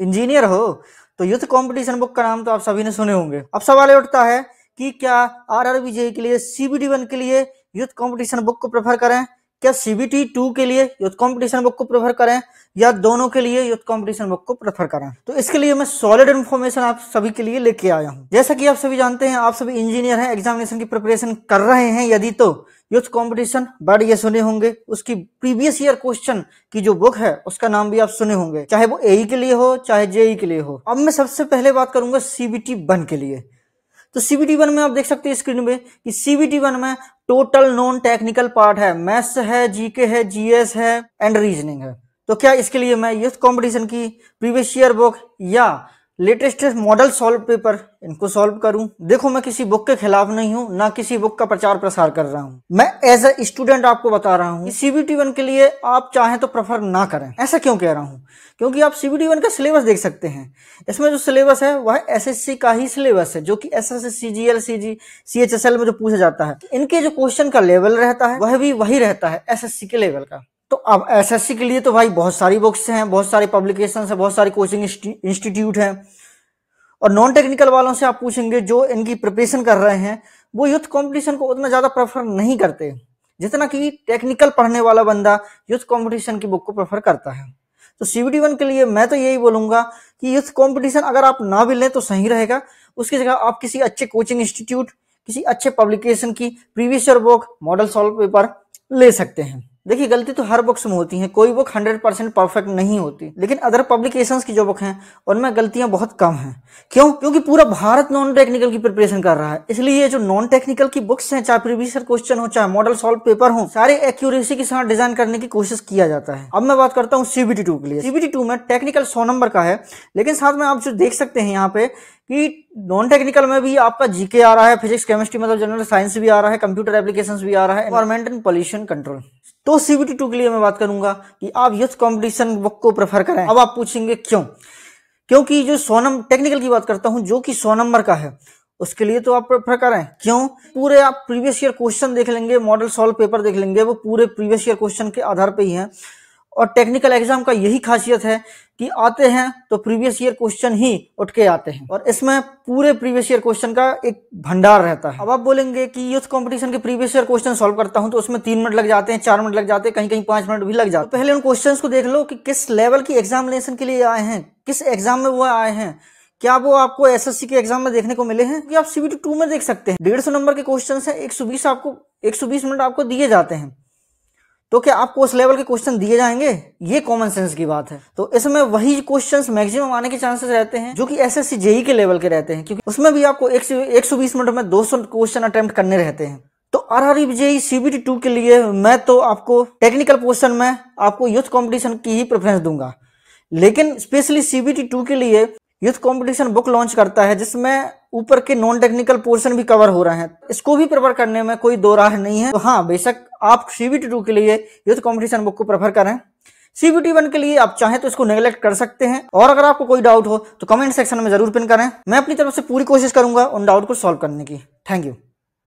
engineer हो तो youth Competition book का नाम तो आप सभी ने सुने होंगे अब सवाल उठता है कि क्या आर आर बी जे के लिए सीबीटी वन के लिए यूथ कंपटीशन बुक को प्रेफर करें क्या सीबीटी टू के लिए यूथ कंपटीशन बुक को प्रेफर करें या दोनों के लिए यूथ कंपटीशन बुक को प्रेफर करें तो इसके लिए मैं सॉलिड इन्फॉर्मेशन आप सभी के लिए लेके आया हूं जैसा कि आप सभी जानते हैं आप सभी इंजीनियर हैं एग्जामिनेशन की प्रिपरेशन कर रहे हैं यदि तो यूथ कंपटीशन बर्ड ये सुने होंगे उसकी प्रीवियस ईयर क्वेश्चन की जो बुक है उसका नाम भी आप सुने होंगे चाहे वो एई के लिए हो चाहे जेई के लिए हो अब मैं सबसे पहले बात करूंगा सीबीटी वन के लिए तो सीबीटी वन में आप देख सकते हैं स्क्रीन पे कि सीबीटी वन में टोटल नॉन टेक्निकल पार्ट है मैथ्स है जीके है जीएस है एंड रीजनिंग है तो क्या इसके लिए मैं यूथ कॉम्पिटिशन की प्रीवियस ईयर बुक या लेटेस्ट मॉडल सॉल्व पेपर इनको सॉल्व करूं देखो मैं किसी बुक के खिलाफ नहीं हूं ना किसी बुक का प्रचार प्रसार कर रहा हूं मैं एज ए स्टूडेंट आपको बता रहा हूं सीबीटी वन के लिए आप चाहें तो प्रेफर ना करें ऐसा क्यों कह रहा हूं क्योंकि आप सीबीटी वन का सिलेबस देख सकते हैं इसमें जो सिलेबस है वह एस का ही सिलेबस है जो की S S C G L C G C H S L में जो पूछा जाता है इनके जो क्वेश्चन का लेवल रहता है वह भी वही रहता है एस के लेवल का तो अब एसएससी के लिए तो भाई बहुत सारी बुक्स हैं बहुत सारे पब्लिकेशन है बहुत सारे कोचिंग इंस्टीट्यूट हैं और नॉन टेक्निकल वालों से आप पूछेंगे जो इनकी प्रिपरेशन कर रहे हैं वो यूथ कॉम्पिटिशन को उतना ज़्यादा प्रेफर नहीं करते जितना कि टेक्निकल पढ़ने वाला बंदा यूथ कॉम्पिटिशन की बुक को प्रेफर करता है तो सीबीटी वन के लिए मैं तो यही बोलूंगा कि यूथ कॉम्पिटिशन अगर आप ना भी लें तो सही रहेगा उसकी जगह आप किसी अच्छे कोचिंग इंस्टीट्यूट किसी अच्छे पब्लिकेशन की previous year book model solve paper ले सकते हैं देखिए गलती तो हर बुक्स में होती है कोई बुक हंड्रेड परसेंट परफेक्ट नहीं होती लेकिन अदर पब्लिकेशंस की जो बुक हैं उनमें गलतियां बहुत कम हैं क्यों क्योंकि पूरा भारत नॉन टेक्निकल की प्रिपरेशन कर रहा है इसलिए ये जो नॉन टेक्निकल की बुक्स हैं चाहे प्रीवियसर क्वेश्चन हो चाहे मॉडल सॉल्व पेपर हो सारे एक्यूरेसी के साथ डिजाइन करने की कोशिश किया जाता है अब मैं बात करता हूँ सीबीटी टू के लिए सीबीटी टू में टेक्निकल सौ नंबर का है लेकिन साथ में आप जो देख सकते हैं यहाँ पे कि नॉन टेक्निकल में भी आपका जीके आ रहा है फिजिक्स केमिस्ट्री मतलब जनरल साइंस भी आ रहा है कंप्यूटर एप्लीकेशन भी आ रहा है एनवायरमेंट एंड पॉल्यूशन कंट्रोल तो सीबीटी टू के लिए मैं बात करूंगा कि आप यूथ कॉम्पिटिशन बुक को प्रेफर करें अब आप पूछेंगे क्यों क्योंकि जो सोनम टेक्निकल की बात करता हूं जो कि सौ नंबर का है उसके लिए तो आप प्रेफर करें क्यों पूरे आप प्रीवियस ईयर क्वेश्चन देख लेंगे मॉडल सॉल्व पेपर देख लेंगे वो पूरे प्रीवियस ईयर क्वेश्चन के आधार पर ही है और टेक्निकल एग्जाम का यही खासियत है कि आते हैं तो प्रीवियस ईयर क्वेश्चन ही उठ के आते हैं और इसमें पूरे प्रीवियस ईयर क्वेश्चन का एक भंडार रहता है अब आप बोलेंगे कि यूथ कंपटीशन के प्रीवियस ईयर क्वेश्चन सॉल्व करता हूं तो उसमें तीन मिनट लग जाते हैं चार मिनट लग जाते हैं कहीं कहीं पांच मिनट भी लग जाते हैं तो पहले उन क्वेश्चन को देख लो कि किस लेवल की एग्जामिनेशन के लिए आए हैं किस एग्जाम में वो आए हैं क्या वो आपको एस के एग्जाम में देखने को मिले हैं कि आप सीबीटी टू में देख सकते हैं डेढ़ सौ नंबर के क्वेश्चन है एक सौ बीस आपको एक सौ बीस मिनट आपको दिए जाते हैं तो क्या आपको उस लेवल के क्वेश्चन दिए जाएंगे ये कॉमन सेंस की बात है तो इसमें वही क्वेश्चंस मैक्सिमम आने के चांसेस रहते हैं जो कि एस एस जेई के लेवल के रहते हैं क्योंकि उसमें भी आपको एक, एक सौ बीस मिनट में दो सौ क्वेश्चन अटेम्प्ट करने रहते हैं तो R R JE CBT two के लिए मैं तो आपको टेक्निकल क्वेश्चन में आपको यूथ कॉम्पिटिशन की ही प्रेफरेंस दूंगा लेकिन स्पेशली सीबीटी टू के लिए यूथ कंपटीशन बुक लॉन्च करता है जिसमें ऊपर के नॉन टेक्निकल पोर्शन भी कवर हो रहे हैं इसको भी प्रेफर करने में कोई दो राह नहीं है तो हाँ बेशक आप सीबीटी टू के लिए यूथ कंपटीशन बुक को प्रेफर करें सीबीटी वन के लिए आप चाहें तो इसको नेग्लेक्ट कर सकते हैं और अगर आपको कोई डाउट हो तो कमेंट सेक्शन में जरूर पिन करें मैं अपनी तरफ से पूरी कोशिश करूंगा उन डाउट को सॉल्व करने की थैंक यू